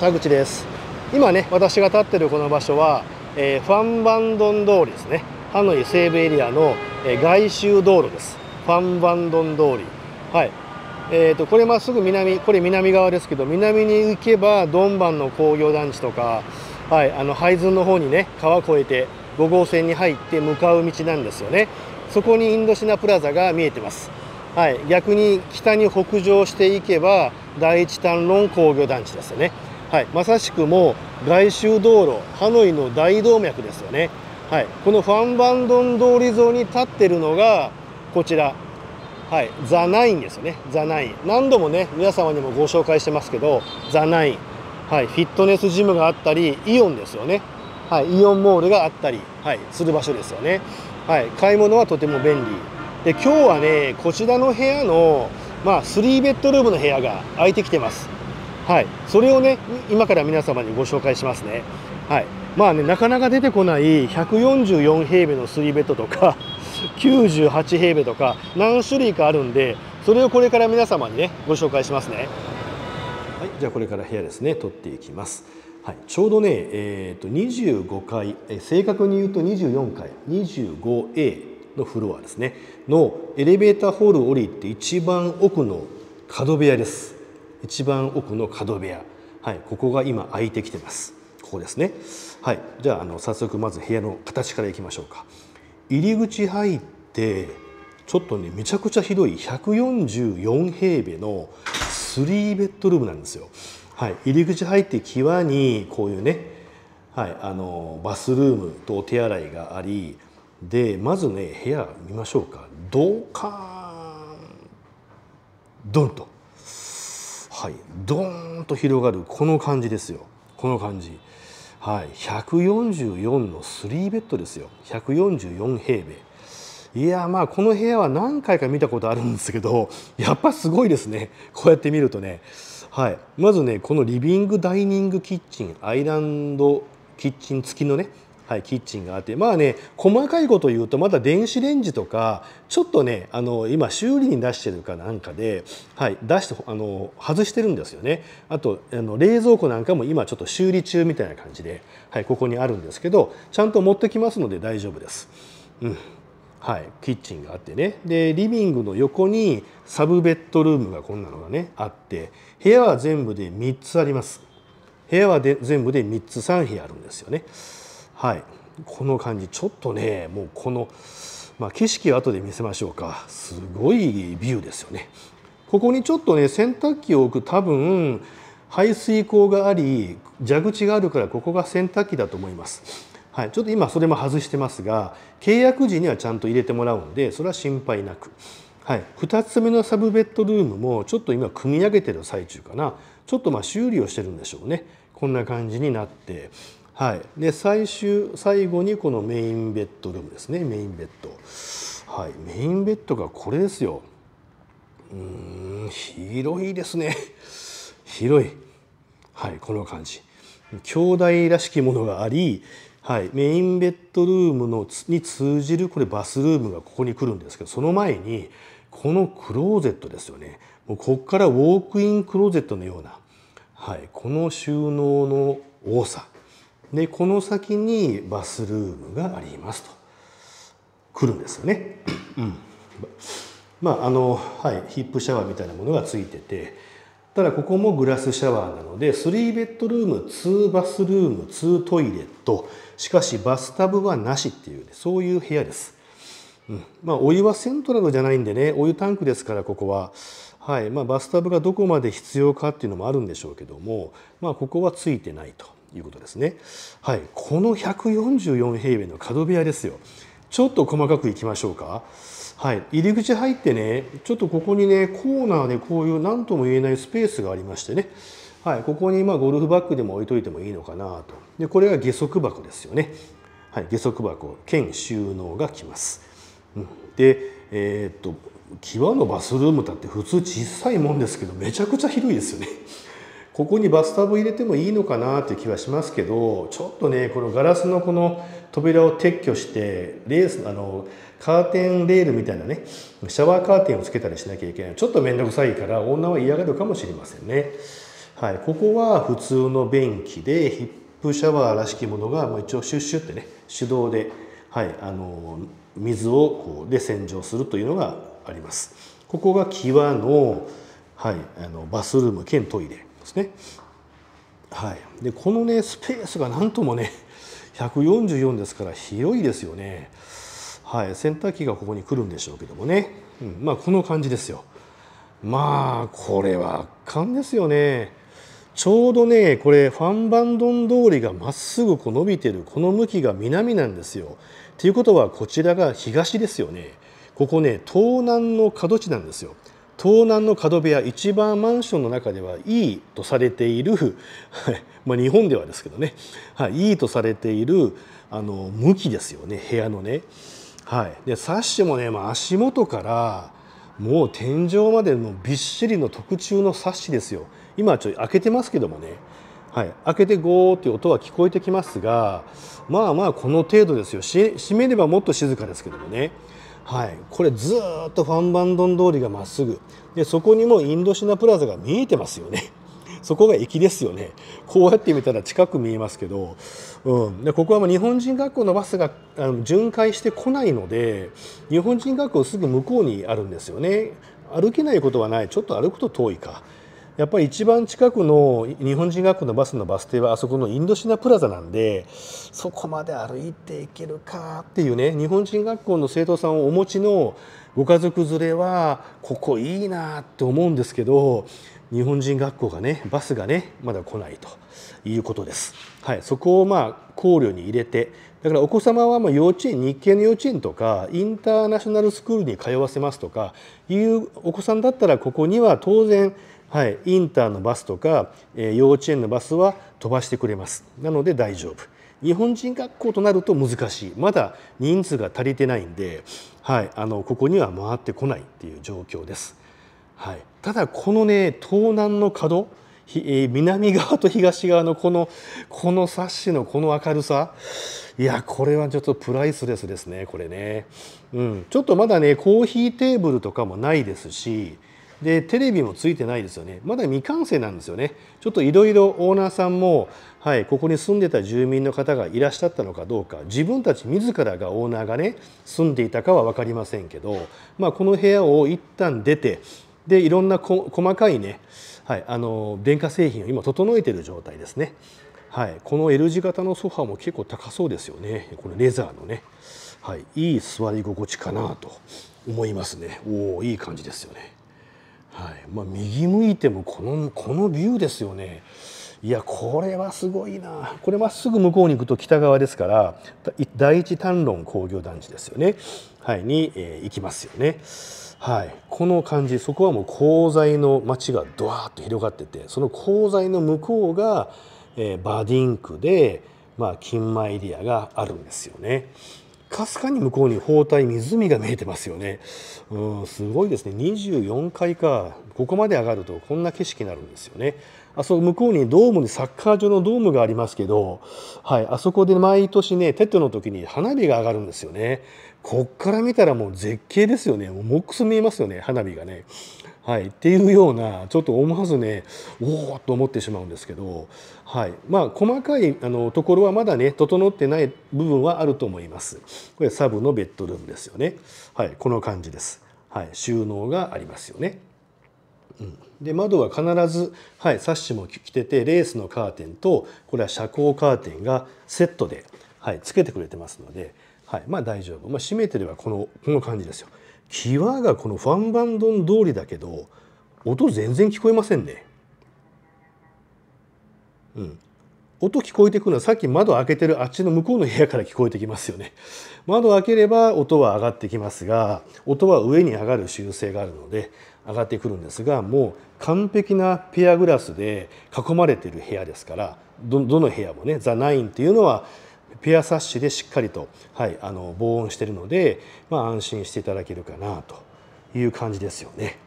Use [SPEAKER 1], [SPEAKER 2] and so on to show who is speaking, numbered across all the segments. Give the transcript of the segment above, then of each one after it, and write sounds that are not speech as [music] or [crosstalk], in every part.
[SPEAKER 1] 田口です今ね私が立ってるこの場所は、えー、ファンバンドン通りですねハノイ西部エリアの、えー、外周道路ですファンバンドン通りはいえーと、これまっすぐ南これ南側ですけど南に行けばドンバンの工業団地とか、はい、あの廃村の方にね川越えて5号線に入って向かう道なんですよねそこにインドシナプラザが見えてます、はい、逆に北に北上していけば第一丹論工業団地ですよねはい、まさしくもう外周道路ハノイの大動脈ですよね、はい、このファンバンドン通り沿いに立ってるのがこちら、はい、ザ・ナインですよねザ・ナイン何度もね皆様にもご紹介してますけどザ・ナイン、はい、フィットネスジムがあったりイオンですよね、はい、イオンモールがあったり、はい、する場所ですよね、はい、買い物はとても便利で今日はねこちらの部屋のまあ3ベッドルームの部屋が空いてきてますはい、それをね今から皆様にご紹介しますね。はいまあね、なかなか出てこない144平米のーベッドとか98 [laughs] 平米とか何種類かあるんでそれをこれから皆様にねご紹介しますね。はい、じゃあこれから部屋ですね取っていきます。はい、ちょうどね、えーと、と25階、えー、正確に言うと24階 25A のフロアですねのエレベーターホールを降りて一番奥の角部屋です一番奥の角部屋、はい、ここが今開いてきてます。ここですね。はい、じゃああの早速まず部屋の形からいきましょうか。入り口入ってちょっとねめちゃくちゃ広い144平米の3ベッドルームなんですよ。はい、入り口入って際にこういうね、はい、あのバスルームとお手洗いがありでまずね部屋見ましょうかドカーンドンと。はいドーンと広がるこの感じですよこの感じはい144の3ベッドですよ144平米いやまあこの部屋は何回か見たことあるんですけど [laughs] やっぱすごいですねこうやって見るとねはいまずねこのリビングダイニングキッチンアイランドキッチン付きのねはい、キッチンがあってまあね細かいこと言うとまだ電子レンジとかちょっとねあの今修理に出してるかなんかで、はい、出してあの外してるんですよねあとあの冷蔵庫なんかも今ちょっと修理中みたいな感じで、はい、ここにあるんですけどちゃんと持ってきますので大丈夫です。うんはい、キッチンがあってねでリビングの横にサブベッドルームがこんなのがねあって部屋は全部で3つあります部屋はで全部で3つ3部屋あるんですよねはいこの感じちょっとねもうこの、まあ、景色を後で見せましょうかすごいビューですよねここにちょっとね洗濯機を置く多分排水口があり蛇口があるからここが洗濯機だと思います。はい、ちょっと今それも外してますが契約時にはちゃんと入れてもらうんでそれは心配なく、はい、2つ目のサブベッドルームもちょっと今組み上げてる最中かなちょっとまあ修理をしてるんでしょうねこんな感じになってはい、で最終最後にこのメインベッドルームですねメインベッド、はい、メインベッドがこれですようん広いですね [laughs] 広いはいこの感じ兄弟らしきものがあり、はい、メインベッドルームのに通じるこれバスルームがここに来るんですけどその前にこのクローゼットですよねもうここからウォークインクローゼットのような、はい、この収納の多さでこの先にバスルームがありますと来るんですよね。うん、まああの、はい、ヒップシャワーみたいなものがついててただここもグラスシャワーなので3ベッドルーム2バスルーム2トイレットしかしバスタブはなしっていう、ね、そういう部屋です。うん、まあ、お湯はセントラルじゃないんでねお湯タンクですからここは、はいまあ、バスタブがどこまで必要かっていうのもあるんでしょうけども、まあ、ここはついてないと。いうことですね。はい、この144平米の角部屋ですよ。ちょっと細かくいきましょうか。はい、入り口入ってね、ちょっとここにね、コーナーでこういう何とも言えないスペースがありましてね、はい、ここにまあゴルフバッグでも置いといてもいいのかなと。で、これが下足箱ですよね。はい、下足箱兼収納がきます。うん、で、えー、っと、際のバスルームだって普通小さいもんですけど、めちゃくちゃ広いですよね。ここにバスタブ入れてもいいのかなっていう気はしますけどちょっとねこのガラスのこの扉を撤去してレースあのカーテンレールみたいなねシャワーカーテンをつけたりしなきゃいけないちょっと面倒くさいから女は嫌がるかもしれませんね。はい、ここは普通の便器でヒップシャワーらしきものが、ま一応シュッシュってね手動で、はい、あの水をこうで洗浄するというのがあります。ここが際の、はい、あのバスルーム兼トイレ。ですね。はい、でこのねスペースがなんともね144ですから広いですよね。はい、洗濯機がここに来るんでしょうけどもね、うん、まあこの感じですよ。まあこれは圧巻ですよね。ちょうどねこれファンバンドン通りがまっすぐこう伸びてるこの向きが南なんですよ。ということはこちらが東ですよね。ここね東南の角地なんですよ。東南の角部屋一番マンションの中ではいいとされている [laughs] ま日本ではですけどね、はい、いいとされているあの向きですよね部屋のね。はい、でサッシもね、まあ、足元からもう天井までのびっしりの特注のサッシですよ。今ちょっと開けてますけどもね、はい、開けてゴーっていう音は聞こえてきますがまあまあこの程度ですよ閉めればもっと静かですけどもね。はい、これずっとファンバンドン通りがまっすぐでそこにもインドシナプラザが見えてますよね。[laughs] そこが駅ですよねこうやって見たら近く見えますけど、うん、でここはもう日本人学校のバスがあの巡回してこないので日本人学校すぐ向こうにあるんですよね歩けないことはないちょっと歩くと遠いかやっぱり一番近くの日本人学校のバスのバス停はあそこのインドシナプラザなんでそこまで歩いていけるかっていうね日本人学校の生徒さんをお持ちのご家族連れはここいいなって思うんですけど日本人学校がねバスがねまだ来ないということです。はい、そこをまあ考慮に入れてだからお子様はもう幼稚園日系の幼稚園とかインターナショナルスクールに通わせますとかいうお子さんだったらここには当然はい、インターのバスとか、えー、幼稚園のバスは飛ばしてくれますなので大丈夫日本人学校となると難しいまだ人数が足りてないんで、はい、あのここには回ってこないっていう状況です、はい、ただこのね東南の角南側と東側のこのこのサッシのこの明るさいやこれはちょっとプライスレスですねこれね、うん、ちょっとまだねコーヒーテーブルとかもないですしでテレビもついてないですよねまだ未完成なんですよねちょっといろいろオーナーさんも、はい、ここに住んでた住民の方がいらっしゃったのかどうか自分たち自らがオーナーがね住んでいたかは分かりませんけど、まあ、この部屋を一旦出てでいろんなこ細かいね、はい、あの電化製品を今整えてる状態ですね。はい、この L 字型のソファも結構高そうですよねこのレザーのね、はい、いい座り心地かなと思いますねおおいい感じですよね。はいまあ、右向いてもこのこのビューですよね。いやこれはすごいなこれまっすぐ向こうに行くと北側ですから第一丹論工業団地ですよね、はい、に、えー、行きますよね。はい、この感じそこはもう鋼材の街がドワーッと広がっててその鋼材の向こうが、えー、バディンクで、まあ、金マエリアがあるんですよね。かすかに向こうに包帯湖が見えてますよねうんすごいですね24階かここまで上がるとこんな景色になるんですよねあそこ向こうにドームにサッカー場のドームがありますけど、はい、あそこで毎年ねテドの時に花火が上がるんですよねこっから見たらもう絶景ですよねもうモックス見えますよね花火がねはい、っていうようなちょっと思わずねおおと思ってしまうんですけど、はいまあ、細かいあのところはまだね整ってない部分はあると思います。これサブのベッドルームですよね。はい、この感じです。はい、収納がありますよね。うん、で窓は必ず、はい、サッシも着ててレースのカーテンとこれは遮光カーテンがセットで、はい、つけてくれてますので、はいまあ、大丈夫、まあ、閉めてればこのこの感じですよ際がこのファンバンドン通りだけど音全然聞こえませんね。うん、音聞こえてくるのはさっき窓開けてるあっちの向こうの部屋から聞こえてきますよね。窓開ければ音は上がってきますが音は上に上がる習性があるので上がってくるんですがもう完璧なペアグラスで囲まれてる部屋ですからどどの部屋もね「ザ・ナイン」っていうのは「ペアサッシでしっかりと、はい、あの防音してるので、まあ、安心していただけるかなという感じですよね。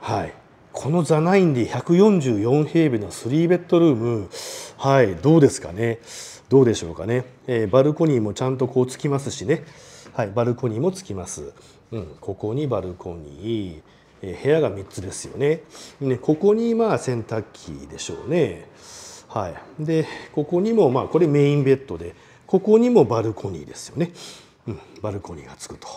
[SPEAKER 1] はい、このザナインで144平米の3ベッドルーム、はい、どうですかねどうでしょうかね、えー、バルコニーもちゃんとこうつきますしね、はい、バルコニーもつきます。うん、ここにバルコニー、えー、部屋が3つですよね。ねここにまあ洗濯機でしょうね。はい、でここにもまあこれメインベッドでここにもバルコニーですよね、うん、バルコニーがつくと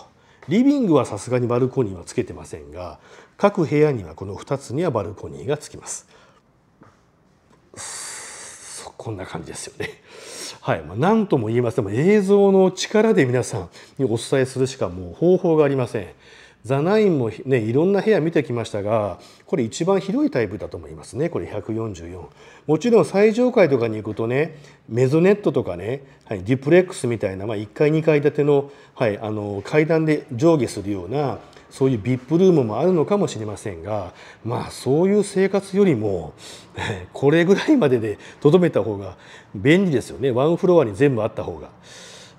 [SPEAKER 1] リビングはさすがにバルコニーはつけてませんが各部屋にはこの2つにはバルコニーがつきますこんな感じですよねはいまあ、何とも言いません映像の力で皆さんにお伝えするしかもう方法がありませんザナインもねいろんな部屋見てきましたがこれ一番広いタイプだと思いますねこれ144もちろん最上階とかに行くとねメゾネットとかね、はい、デュプレックスみたいな、まあ、1階2階建ての,、はい、あの階段で上下するようなそういう VIP ルームもあるのかもしれませんがまあそういう生活よりも [laughs] これぐらいまででとどめた方が便利ですよねワンフロアに全部あった方が。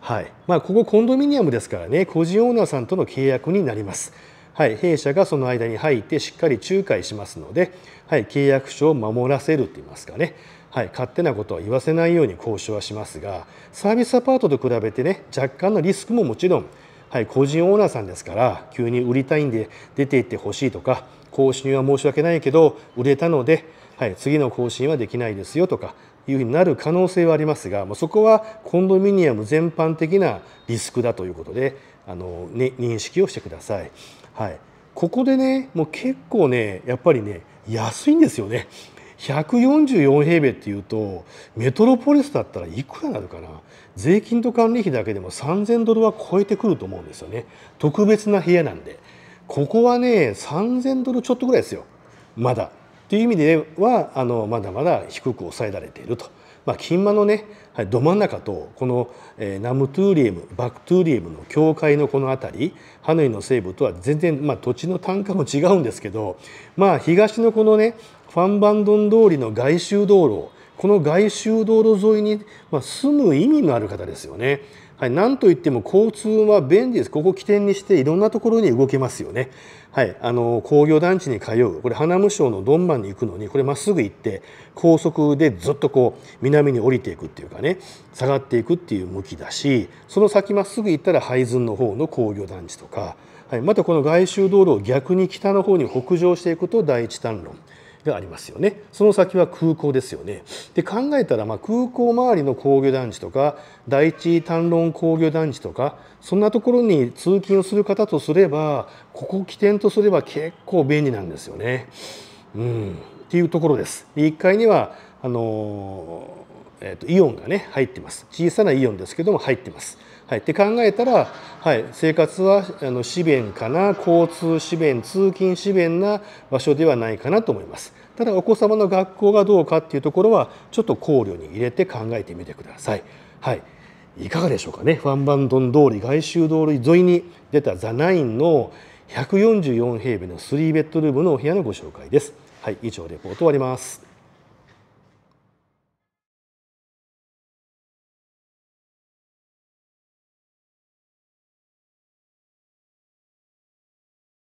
[SPEAKER 1] はいまあ、ここコンドミニアムですからね個人オーナーさんとの契約になります。はい、弊社がその間に入ってしっかり仲介しますので、はい、契約書を守らせると言いますかね、はい、勝手なことは言わせないように交渉はしますがサービスアパートと比べてね若干のリスクももちろん、はい、個人オーナーさんですから急に売りたいんで出ていってほしいとか更新は申し訳ないけど売れたので、はい、次の更新はできないですよとかいうふうになる可能性はありますが、まあ、そこはコンドミニアム全般的なリスクだということであの、ね、認識をしてください。はい、ここでねもう結構ねやっぱりね安いんですよね。144平米っていうとメトロポリスだったらいくらなるかな税金と管理費だけでも3000ドルは超えてくると思うんですよね特別な部屋なんでここはね3000ドルちょっとぐらいですよまだという意味ではあのまだまだ低く抑えられていると。まあ、金間のね、はい、ど真ん中とこの、えー、ナムトゥーリエムバクトゥーリエムの境界のこの辺りハノイの西部とは全然、まあ、土地の単価も違うんですけど、まあ、東のこのねファンバンドン通りの外周道路この外周道路沿いに、まあ、住む意味のある方ですよね。はい、なんといっても交通は便利です。ここ起点にしていろんなところに動けますよね。はい、あの工業団地に通う、これ花無償のドンマンに行くのに、これまっすぐ行って高速でずっとこう南に降りていくっていうかね、下がっていくっていう向きだし、その先まっすぐ行ったら配膳の方の工業団地とか、はい、またこの外周道路を逆に北の方に北上していくと第一単論。がありますよねその先は空港ですよねで考えたらま空港周りの工業団地とか第一単論工業団地とかそんなところに通勤をする方とすればここ起点とすれば結構便利なんですよね。うん、っていうところです。1階にはあのえーとイオンがね入ってます小さなイオンですけども入ってますはい、って考えたら、はい、生活はあの資源かな交通資源通勤資源な場所ではないかなと思いますただお子様の学校がどうかっていうところはちょっと考慮に入れて考えてみてください。はい、いかがでしょうかねファンバンドン通り外周通り沿いに出たザナインの144平米の3ベッドルームのお部屋のご紹介です。はい、以上レポート終わります。